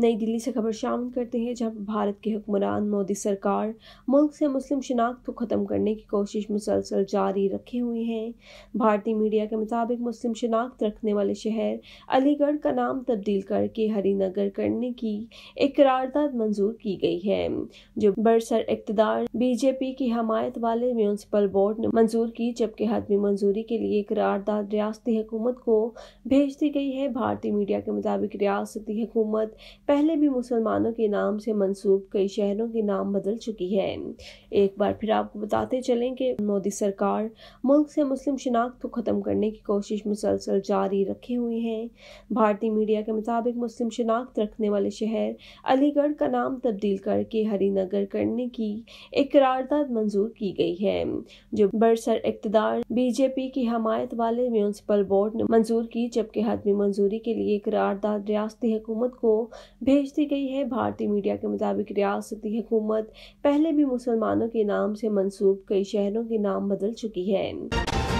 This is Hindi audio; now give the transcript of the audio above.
नई दिल्ली से खबर शामिल करते हैं जहां भारत के हुक्मरान मोदी सरकार मुल्क से मुस्लिम शनाख्त को ख़त्म करने की कोशिश मुसलसल जारी रखे हुए हैं भारतीय मीडिया के मुताबिक मुस्लिम शनाख्त रखने वाले शहर अलीगढ़ का नाम तब्दील करके नगर करने की एक करारदाद मंजूर की गई है जो बरसर इकतदार बीजेपी की हमायत वाले म्यूनसिपल बोर्ड ने मंजूर की जबकि हतमी मंजूरी के लिए करारदाद रियासती हुकूमत को भेज दी गई है भारतीय मीडिया के मुताबिक रियासती हुकूमत पहले भी मुसलमानों के नाम से मंसूब कई शहरों के नाम बदल चुकी है एक बार फिर आपको बताते चलें कि मोदी सरकार मुल्क से मुस्लिम शनाख्त को ख़त्म करने की कोशिश मुसलसल जारी रखे हुए हैं भारतीय मीडिया के मुताबिक मुस्लिम शनाख्त रखने वाले शहर अलीगढ़ का नाम तब्दील करके हरीनगर करने की एक करारदाद मंजूर की गई है जो बरसर इकतदार बीजेपी की हमायत वाले म्यूनसिपल बोर्ड ने मंजूर की जबकि हतमी मंजूरी के लिए करारदाद रियासती हुकूमत को भेज दी गई है भारतीय मीडिया के मुताबिक रियासती हुकूमत पहले भी मुसलमानों के नाम से मंसूब कई शहरों के नाम बदल चुकी है